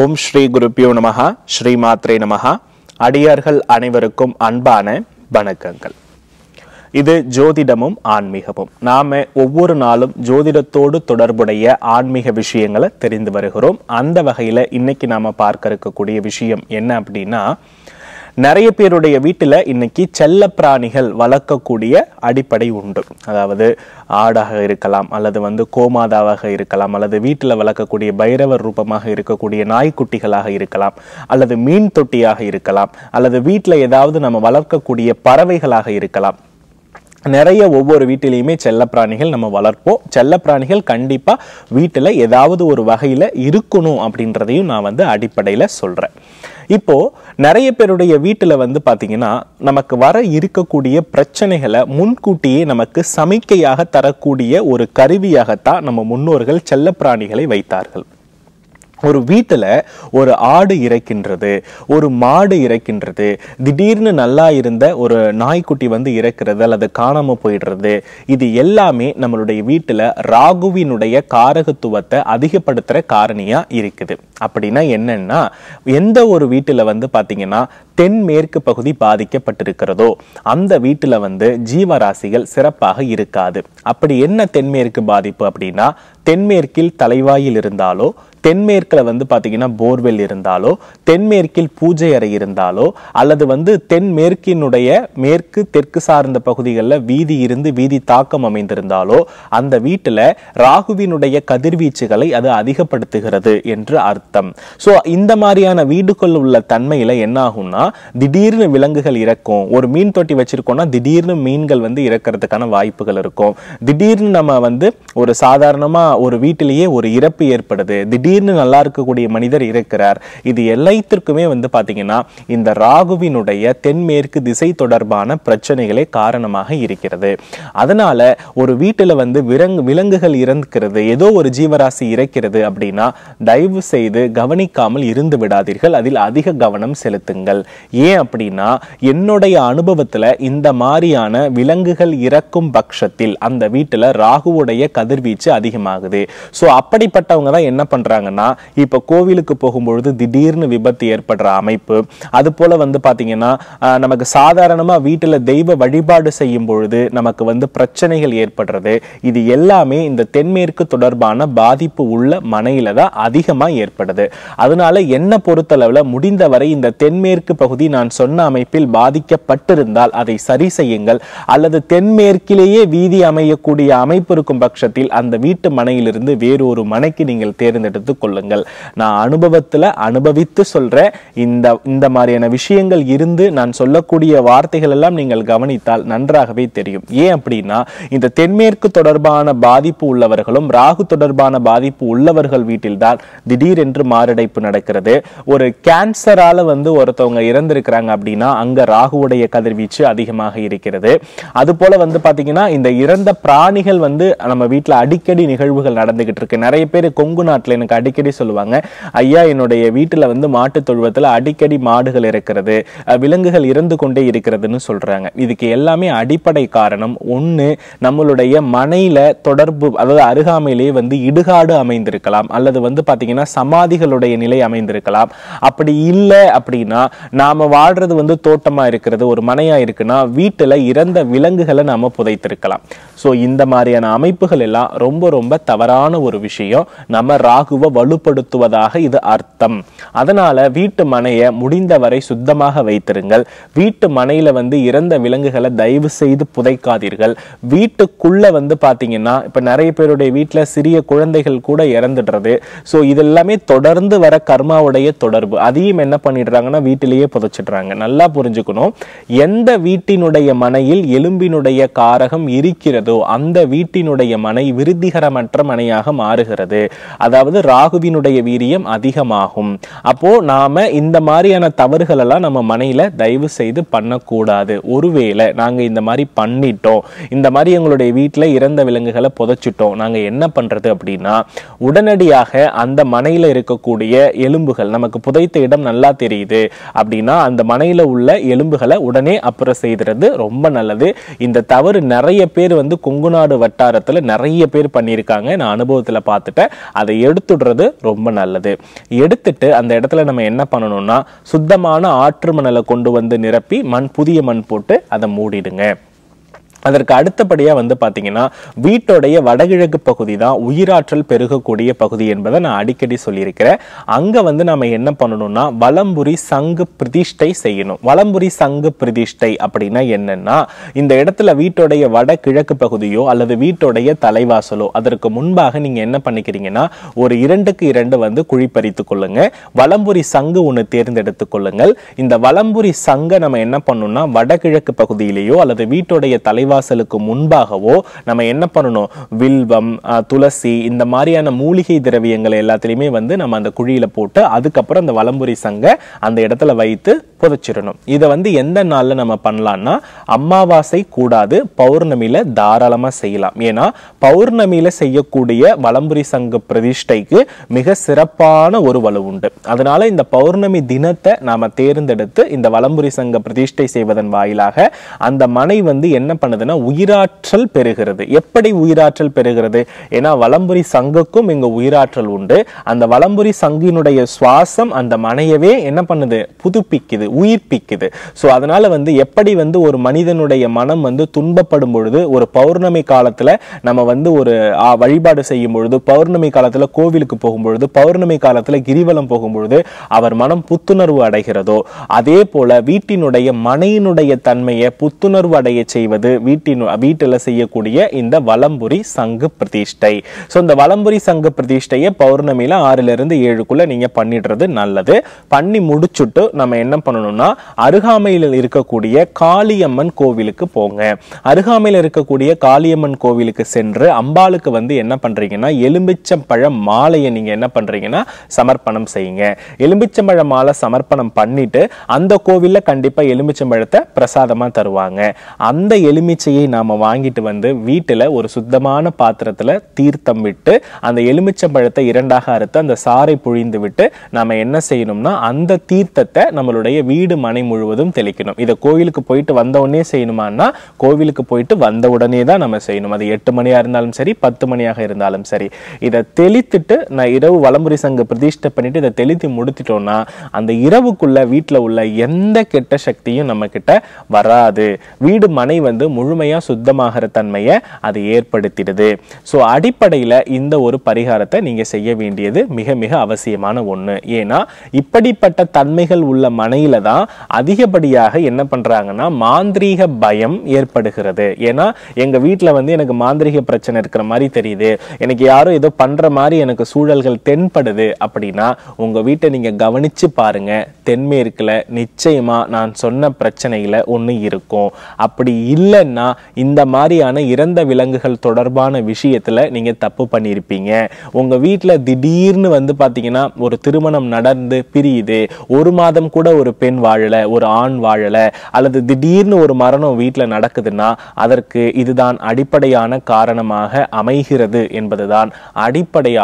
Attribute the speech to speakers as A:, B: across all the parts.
A: ஓம் ஸ்ரீ குருப்பியோ நமஹா ஸ்ரீ மாத்ரே நமகா அடியார்கள் அனைவருக்கும் அன்பான வணக்கங்கள் இது ஜோதிடமும் ஆன்மீகமும் நாம ஒவ்வொரு நாளும் ஜோதிடத்தோடு தொடர்புடைய ஆன்மீக விஷயங்களை தெரிந்து வருகிறோம் அந்த வகையில் இன்னைக்கு நாம் பார்க்க இருக்கக்கூடிய விஷயம் என்ன அப்படின்னா நிறைய பேருடைய வீட்டில் இன்னைக்கு செல்ல பிராணிகள் வளர்க்கக்கூடிய அடிப்படை உண்டு அதாவது ஆடாக இருக்கலாம் அல்லது வந்து கோமாதாவாக இருக்கலாம் அல்லது வீட்டில் வளர்க்கக்கூடிய பைரவர் ரூபமாக இருக்கக்கூடிய நாய்க்குட்டிகளாக இருக்கலாம் அல்லது மீன் தொட்டியாக இருக்கலாம் அல்லது வீட்டில் ஏதாவது நம்ம வளர்க்கக்கூடிய பறவைகளாக இருக்கலாம் நிறைய ஒவ்வொரு வீட்டிலையுமே செல்லப்பிராணிகள் நம்ம வளர்ப்போம் செல்லப்பிராணிகள் கண்டிப்பாக வீட்டில் ஏதாவது ஒரு வகையில் இருக்கணும் அப்படின்றதையும் நான் வந்து அடிப்படையில் சொல்கிறேன் இப்போது நிறைய பேருடைய வீட்டில் வந்து பார்த்தீங்கன்னா நமக்கு வர இருக்கக்கூடிய பிரச்சனைகளை முன்கூட்டியே நமக்கு சமிக்கையாக தரக்கூடிய ஒரு கருவியாகத்தான் நம்ம முன்னோர்கள் செல்லப்பிராணிகளை வைத்தார்கள் ஒரு வீட்டில் ஒரு ஆடு இறக்கின்றது ஒரு மாடு இறக்கின்றது திடீர்னு நல்லா இருந்த ஒரு நாய்க்குட்டி வந்து இறக்கிறது அல்லது காணாமல் போயிடுறது இது எல்லாமே நம்மளுடைய வீட்டில் ராகுவினுடைய காரகத்துவத்தை அதிகப்படுத்துகிற காரணியாக இருக்குது அப்படின்னா என்னென்னா எந்த ஒரு வீட்டில் வந்து பார்த்திங்கன்னா தென்மேற்கு பகுதி பாதிக்கப்பட்டிருக்கிறதோ அந்த வீட்டில் வந்து ஜீவராசிகள் சிறப்பாக இருக்காது அப்படி என்ன தென்மேற்கு பாதிப்பு அப்படின்னா தென்மேற்கில் தலைவாயில் இருந்தாலோ தென்மேற்கில் வந்து பார்த்தீங்கன்னா போர்வெல் இருந்தாலோ தென்மேற்கில் பூஜை அறை இருந்தாலோ அல்லது வந்து தென்மேற்கினுடைய மேற்கு தெற்கு சார்ந்த பகுதிகளில் வீதி இருந்து வீதி தாக்கம் அமைந்திருந்தாலோ அந்த வீட்டில் ராகுவினுடைய கதிர்வீச்சுகளை அது அதிகப்படுத்துகிறது என்று அர்த்தம் ஸோ இந்த மாதிரியான வீடுக்குள் உள்ள தன்மையில் என்னாகும்னா திடீர்னு விலங்குகள் இறக்கும் ஒரு மீன் தொட்டி வச்சிருக்கோம்னா திடீர்னு மீன்கள் வந்து இறக்கிறதுக்கான வாய்ப்புகள் இருக்கும் திடீர்னு நம்ம வந்து ஒரு சாதாரணமாக ஒரு வீட்டிலேயே ஒரு இறப்பு ஏற்படுது திடீர்னு நல்லா இருக்கக்கூடிய மனிதர் இருக்கிறார் இது எல்லாத்திற்குமே வந்து பார்த்தீங்கன்னா இந்த ராகுவினுடைய தென்மேற்கு திசை தொடர்பான பிரச்சனைகளே காரணமாக இருக்கிறது அதனால ஒரு வீட்டில் வந்து விலங்கு விலங்குகள் இறந்துக்கிறது ஏதோ ஒரு ஜீவராசி இறக்கிறது அப்படின்னா தயவு செய்து கவனிக்காமல் இருந்து விடாதீர்கள் அதில் அதிக கவனம் செலுத்துங்கள் ஏன் அப்படின்னா என்னுடைய அனுபவத்தில் இந்த மாதிரியான விலங்குகள் இறக்கும் பட்சத்தில் அந்த வீட்டில் ராகுவுடைய கதிர்வீச்சு அதிகமாக ஆகுது ஸோ அப்படிப்பட்டவங்க தான் என்ன பண்ணுறாங்கன்னா இப்போ கோவிலுக்கு போகும்பொழுது திடீர்னு விபத்து ஏற்படுற அமைப்பு அது போல் வந்து பார்த்தீங்கன்னா நமக்கு சாதாரணமாக வீட்டில் தெய்வ வழிபாடு செய்யும் பொழுது நமக்கு வந்து பிரச்சனைகள் ஏற்படுறது இது எல்லாமே இந்த தென்மேற்கு தொடர்பான பாதிப்பு உள்ள மனையில் தான் அதிகமாக ஏற்படுது அதனால என்ன பொறுத்தளவில் முடிந்தவரை இந்த தென்மேற்கு பகுதி நான் சொன்ன அமைப்பில் பாதிக்கப்பட்டிருந்தால் அதை சரி செய்யுங்கள் அல்லது தென்மேற்கிலேயே வீதி அமையக்கூடிய அமைப்பு இருக்கும் பட்சத்தில் அந்த வீட்டு மனை மனையிலிருந்து வேறு ஒரு மனைக்கு நீங்கள் தேர்ந்தெடுத்து கொள்ளுங்கள் நான் அனுபவத்தில் அனுபவித்து சொல்கிறேன் இந்த இந்த மாதிரியான விஷயங்கள் இருந்து நான் சொல்லக்கூடிய வார்த்தைகள் எல்லாம் நீங்கள் கவனித்தால் நன்றாகவே தெரியும் ஏன் அப்படின்னா இந்த தென்மேற்கு தொடர்பான பாதிப்பு உள்ளவர்களும் ராகு தொடர்பான பாதிப்பு உள்ளவர்கள் வீட்டில்தான் திடீரென்று மாரடைப்பு நடக்கிறது ஒரு கேன்சரால வந்து ஒருத்தவங்க இறந்திருக்கிறாங்க அப்படின்னா அங்க ராகுவுடைய கதிர்வீச்சு அதிகமாக இருக்கிறது அது போல வந்து பாத்தீங்கன்னா இந்த இறந்த பிராணிகள் வந்து நம்ம வீட்டில் அடிக்கடி நிகழ்வு நிகழ்வுகள் நடந்துகிட்டு இருக்கு நிறைய பேர் கொங்கு நாட்டில் எனக்கு அடிக்கடி சொல்லுவாங்க ஐயா என்னுடைய வீட்டில் வந்து மாட்டு தொழுவத்தில் அடிக்கடி மாடுகள் இருக்கிறது விலங்குகள் இறந்து கொண்டே இருக்கிறதுன்னு சொல்றாங்க இதுக்கு எல்லாமே அடிப்படை காரணம் ஒன்று நம்மளுடைய மனையில தொடர்பு அதாவது அருகாமையிலேயே வந்து இடுகாடு அமைந்திருக்கலாம் அல்லது வந்து பார்த்தீங்கன்னா சமாதிகளுடைய நிலை அமைந்திருக்கலாம் அப்படி இல்லை அப்படின்னா நாம் வாழ்றது வந்து தோட்டமாக இருக்கிறது ஒரு மனையாக இருக்குன்னா வீட்டில் இறந்த விலங்குகளை நாம் புதைத்திருக்கலாம் ஸோ இந்த மாதிரியான அமைப்புகள் எல்லாம் ரொம்ப ரொம்ப தவறான ஒரு விஷயம் நம்ம ராகுவை வலுப்படுத்துவதாக இது அர்த்தம் அதனால வீட்டு மனையை முடிந்தவரை சுத்தமாக வைத்திருங்கள் வீட்டு மனையில வந்து இறந்த விலங்குகளை தயவு செய்து புதைக்காதீர்கள் வீட்டுக்குள்ள வந்து பாத்தீங்கன்னா இப்ப நிறைய பேருடைய வீட்டுல சிறிய குழந்தைகள் கூட இறந்துடுறது இது இதெல்லாமே தொடர்ந்து வர கர்மாவுடைய தொடர்பு அதையும் என்ன பண்ணிடுறாங்கன்னா வீட்டிலேயே புதைச்சிடுறாங்க நல்லா புரிஞ்சுக்கணும் எந்த வீட்டினுடைய மனையில் எலும்பினுடைய காரகம் இருக்கிறதோ அந்த வீட்டினுடைய மனை விருத்திகரமற்ற மனையாக மாறுகிறது அதாவது ராகுவினுடைய வீரியம் அதிகமாகும் அப்போ நாம இந்த மாதிரியான தவறுகள் எல்லாம் நம்ம மனையில தயவு செய்து பண்ணக்கூடாது ஒருவேளை நாங்க இந்த மாதிரி பண்ணிட்டோம் இந்த மாதிரி எங்களுடைய வீட்டில் இறந்த விலங்குகளை புதைச்சிட்டோம் நாங்க என்ன பண்றது அப்படின்னா உடனடியாக அந்த மனையில இருக்கக்கூடிய எலும்புகள் நமக்கு புதைத்த இடம் நல்லா தெரியுது அப்படின்னா அந்த மனையில உள்ள எலும்புகளை உடனே அப்புறம் செய்கிறது ரொம்ப நல்லது இந்த தவறு நிறைய பேர் வந்து கொங்குநாடு வட்டாரத்தில் நிறைய பேர் பண்ணியிருக்காங்க நான் அனுபவத்தில் பார்த்துட்டேன் அதை எடுத்துடுறது ரொம்ப நல்லது எடுத்துட்டு அந்த இடத்துல நம்ம என்ன பண்ணணும்னா சுத்தமான ஆற்று மணலை கொண்டு வந்து நிரப்பி மண் புதிய மண் போட்டு அதை மூடிடுங்க அதற்கு அடுத்தபடியாக வந்து பார்த்தீங்கன்னா வீட்டுடைய வடகிழக்கு பகுதி தான் உயிராற்றல் பெருகக்கூடிய பகுதி என்பதை நான் அடிக்கடி சொல்லியிருக்கிறேன் அங்கே வந்து நம்ம என்ன பண்ணணும்னா வலம்புரி சங்கு பிரதிஷ்டை செய்யணும் வலம்புரி சங்கு பிரதிஷ்டை அப்படின்னா என்னென்னா இந்த இடத்துல வீட்டுடைய வடகிழக்கு பகுதியோ அல்லது வீட்டுடைய தலைவாசலோ அதற்கு முன்பாக நீங்கள் என்ன பண்ணிக்கிறீங்கன்னா ஒரு இரண்டுக்கு இரண்டு வந்து குழி கொள்ளுங்க வலம்புரி சங்கு ஒன்று தேர்ந்தெடுத்து கொள்ளுங்கள் இந்த வலம்புரி சங்கை நம்ம என்ன பண்ணணும்னா வடகிழக்கு பகுதியிலேயோ அல்லது வீட்டுடைய தலைவாசல் தலைவாசலுக்கு முன்பாகவோ நம்ம என்ன பண்ணணும் வில்வம் துளசி இந்த மாதிரியான மூலிகை திரவியங்களை எல்லாத்துலேயுமே வந்து நம்ம அந்த குழியில் போட்டு அதுக்கப்புறம் அந்த வலம்புரி சங்க அந்த இடத்துல வைத்து புதைச்சிடணும் இதை வந்து எந்த நாளில் நம்ம பண்ணலான்னா அமாவாசை கூடாது பௌர்ணமியில் தாராளமாக செய்யலாம் ஏன்னா பௌர்ணமியில் செய்யக்கூடிய வலம்புரி சங்க பிரதிஷ்டைக்கு மிக சிறப்பான ஒரு வலு உண்டு அதனால இந்த பௌர்ணமி தினத்தை நாம் தேர்ந்தெடுத்து இந்த வலம்புரி சங்க பிரதிஷ்டை செய்வதன் வாயிலாக அந்த மனை வந்து என்ன பண்ணுது ஆகுதுன்னா உயிராற்றல் பெறுகிறது எப்படி உயிராற்றல் பெறுகிறது ஏன்னா வலம்புரி சங்குக்கும் இங்கே உயிராற்றல் உண்டு அந்த வலம்புரி சங்கினுடைய சுவாசம் அந்த மனையவே என்ன பண்ணுது புதுப்பிக்குது உயிர்ப்பிக்குது ஸோ அதனால வந்து எப்படி வந்து ஒரு மனிதனுடைய மனம் வந்து துன்பப்படும் பொழுது ஒரு பௌர்ணமி காலத்தில் நம்ம வந்து ஒரு வழிபாடு செய்யும் பொழுது பௌர்ணமி காலத்தில் கோவிலுக்கு போகும்பொழுது பௌர்ணமி காலத்தில் கிரிவலம் போகும்பொழுது அவர் மனம் புத்துணர்வு அடைகிறதோ அதே போல வீட்டினுடைய மனையினுடைய தன்மையை புத்துணர்வு அடைய செய்வது வீட்டின் வீட்டில் செய்யக்கூடிய இந்த வலம்புரி சங்கு பிரதிஷ்டை ஸோ இந்த வலம்புரி சங்கு பிரதிஷ்டையை பௌர்ணமியில் ஆறிலிருந்து ஏழுக்குள்ளே நீங்கள் பண்ணிடுறது நல்லது பண்ணி முடிச்சுட்டு நம்ம என்ன பண்ணணும்னா அருகாமையில் இருக்கக்கூடிய காளியம்மன் கோவிலுக்கு போங்க அருகாமையில் இருக்கக்கூடிய காளியம்மன் கோவிலுக்கு சென்று அம்பாளுக்கு வந்து என்ன பண்ணுறீங்கன்னா எலும்பிச்சம்பழ மாலையை நீங்கள் என்ன பண்ணுறீங்கன்னா சமர்ப்பணம் செய்யுங்க எலும்பிச்சம்பழ மாலை சமர்ப்பணம் பண்ணிட்டு அந்த கோவிலில் கண்டிப்பாக எலுமிச்சம்பழத்தை பிரசாதமாக தருவாங்க அந்த எலுமிச்சை எலுமிச்சையை நாம் வாங்கிட்டு வந்து வீட்டில் ஒரு சுத்தமான பாத்திரத்தில் தீர்த்தம் விட்டு அந்த எலுமிச்சம்பழத்தை இரண்டாக அறுத்து அந்த சாறை புழிந்து விட்டு நம்ம என்ன செய்யணும்னா அந்த தீர்த்தத்தை நம்மளுடைய வீடு மனை முழுவதும் தெளிக்கணும் இதை கோவிலுக்கு போயிட்டு வந்தவுடனே செய்யணுமான்னா கோவிலுக்கு போயிட்டு வந்த உடனே தான் நம்ம செய்யணும் அது எட்டு மணியாக இருந்தாலும் சரி பத்து மணியாக இருந்தாலும் சரி இதை தெளித்துட்டு நான் இரவு வளமுறை சங்க பிரதிஷ்டை பண்ணிட்டு இதை தெளித்து முடித்துட்டோம்னா அந்த இரவுக்குள்ள வீட்டில் உள்ள எந்த கெட்ட சக்தியும் நம்ம கிட்ட வராது வீடு மனை வந்து முழு முழுமையாக சுத்தமாகிற தன்மையை அது ஏற்படுத்திடுது ஸோ அடிப்படையில் இந்த ஒரு பரிகாரத்தை நீங்கள் செய்ய வேண்டியது மிக மிக அவசியமான ஒன்று ஏன்னா இப்படிப்பட்ட தன்மைகள் உள்ள மனையில் தான் அதிகப்படியாக என்ன பண்ணுறாங்கன்னா மாந்திரீக பயம் ஏற்படுகிறது ஏன்னா எங்கள் வீட்டில் வந்து எனக்கு மாந்திரீக பிரச்சனை இருக்கிற மாதிரி தெரியுது எனக்கு யாரும் ஏதோ பண்ணுற மாதிரி எனக்கு சூழல்கள் தென்படுது அப்படின்னா உங்கள் வீட்டை நீங்கள் கவனித்து பாருங்க தென்மேற்கில் நிச்சயமாக நான் சொன்ன பிரச்சனையில் ஒன்று இருக்கும் அப்படி இல்லைன்னா இல்லைன்னா இந்த மாதிரியான இறந்த விலங்குகள் தொடர்பான விஷயத்தில் நீங்கள் தப்பு பண்ணியிருப்பீங்க உங்கள் வீட்டில் திடீர்னு வந்து பார்த்தீங்கன்னா ஒரு திருமணம் நடந்து பிரியுது ஒரு மாதம் கூட ஒரு பெண் வாழலை ஒரு ஆண் வாழலை அல்லது திடீர்னு ஒரு மரணம் வீட்டில் நடக்குதுன்னா அதற்கு இதுதான் அடிப்படையான காரணமாக அமைகிறது என்பதுதான் அடிப்படையான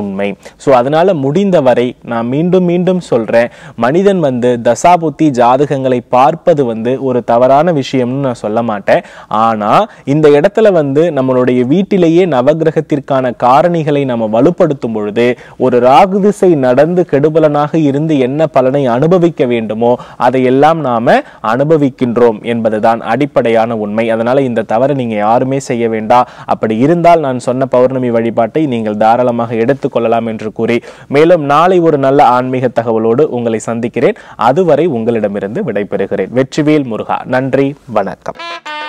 A: உண்மை ஸோ அதனால் முடிந்த வரை நான் மீண்டும் மீண்டும் சொல்கிறேன் மனிதன் வந்து தசாபுத்தி ஜாதகங்களை பார்ப்பது வந்து ஒரு தவறான விஷயம்னு நான் சொல்ல மாட்டேன் ஆனால் இந்த இடத்துல வந்து நம்மளுடைய வீட்டிலேயே நவகிரகத்திற்கான காரணிகளை நம்ம வலுப்படுத்தும் பொழுது ஒரு ராகு திசை நடந்து கெடுபலனாக இருந்து என்ன பலனை அனுபவிக்க வேண்டுமோ அதையெல்லாம் நாம அனுபவிக்கின்றோம் என்பதுதான் அடிப்படையான உண்மை அதனால இந்த தவறை நீங்கள் யாருமே செய்ய வேண்டாம் அப்படி இருந்தால் நான் சொன்ன பௌர்ணமி வழிபாட்டை நீங்கள் தாராளமாக எடுத்துக்கொள்ளலாம் என்று கூறி மேலும் நாளை ஒரு நல்ல ஆன்மீக தகவலோடு உங்களை சந்திக்கிறேன் அதுவரை உங்களிடமிருந்து விடைபெறுகிறேன் வெற்றிவேல் முருகா நன்றி வணக்கம்